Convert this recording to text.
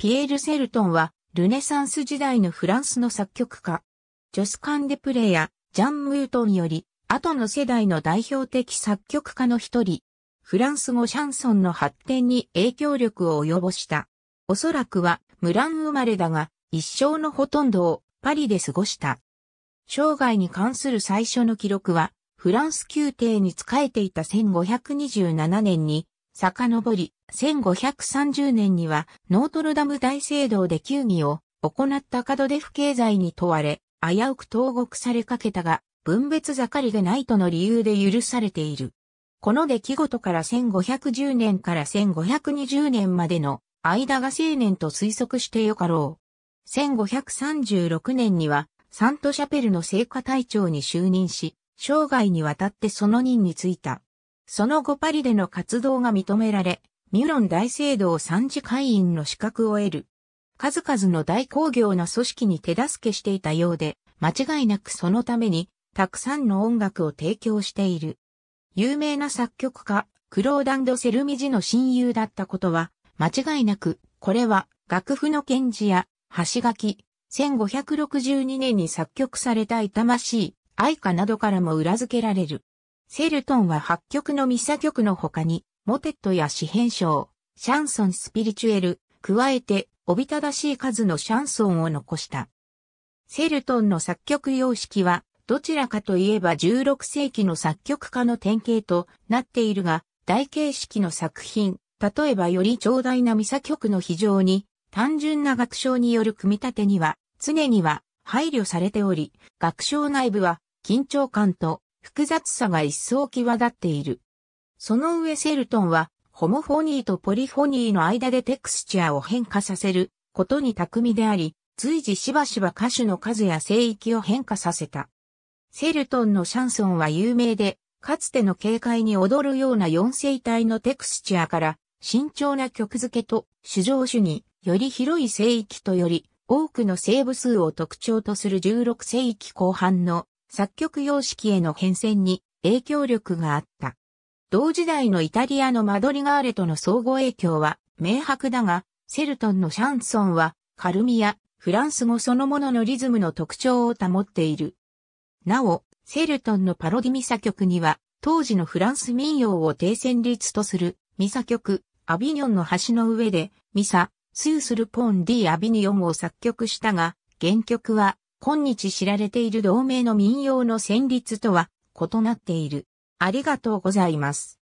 ピエール・セルトンは、ルネサンス時代のフランスの作曲家、ジョス・カンデプレやジャン・ムートンより、後の世代の代表的作曲家の一人、フランス語シャンソンの発展に影響力を及ぼした。おそらくは、ムラン生まれだが、一生のほとんどをパリで過ごした。生涯に関する最初の記録は、フランス宮廷に仕えていた1527年に、遡り、1530年にはノートルダム大聖堂で球技を行ったカドデフ経済に問われ、危うく投獄されかけたが、分別盛りでないとの理由で許されている。この出来事から1510年から1520年までの間が青年と推測してよかろう。1536年にはサントシャペルの聖火隊長に就任し、生涯にわたってその任に就いた。その後パリでの活動が認められ、ミュロン大聖堂参事会員の資格を得る。数々の大工業の組織に手助けしていたようで、間違いなくそのために、たくさんの音楽を提供している。有名な作曲家、クローダンド・セルミジの親友だったことは、間違いなく、これは、楽譜の検事や、橋書き、1562年に作曲された痛ましい、愛歌などからも裏付けられる。セルトンは八曲のミサ曲の他に、モテットや詩編章、シャンソンスピリチュエル、加えて、おびただしい数のシャンソンを残した。セルトンの作曲様式は、どちらかといえば16世紀の作曲家の典型となっているが、大形式の作品、例えばより長大なミサ曲の非常に単純な楽章による組み立てには常には配慮されており、楽章内部は緊張感と複雑さが一層際立っている。その上セルトンは、ホモフォニーとポリフォニーの間でテクスチャーを変化させることに巧みであり、随時しばしば歌手の数や聖域を変化させた。セルトンのシャンソンは有名で、かつての軽快に踊るような四声体のテクスチャーから、慎重な曲付けと主張主により広い聖域とより多くの聖部数を特徴とする16世紀後半の作曲様式への変遷に影響力があった。同時代のイタリアのマドリガーレとの相互影響は明白だが、セルトンのシャンソンはカルミやフランス語そのもののリズムの特徴を保っている。なお、セルトンのパロディミサ曲には、当時のフランス民謡を低旋律とするミサ曲、アビニョンの橋の上で、ミサ、スースルポンディ・アビニョンを作曲したが、原曲は今日知られている同盟の民謡の旋律とは異なっている。ありがとうございます。